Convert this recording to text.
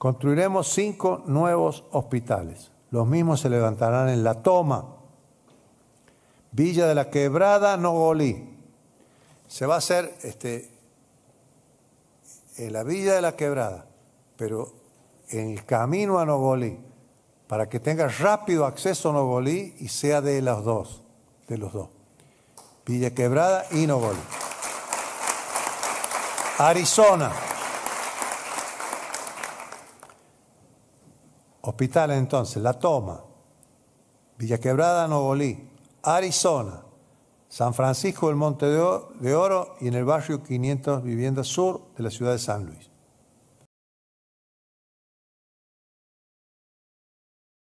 Construiremos cinco nuevos hospitales. Los mismos se levantarán en La Toma, Villa de la Quebrada, Nogolí. Se va a hacer este, en la Villa de la Quebrada, pero en el camino a Nogolí, para que tenga rápido acceso a Nogolí y sea de los dos, de los dos. Villa Quebrada y Nogolí. Arizona. Hospitales entonces, La Toma, Villa Quebrada, Novolí, Arizona, San Francisco del Monte de Oro y en el barrio 500 Viviendas Sur de la ciudad de San Luis.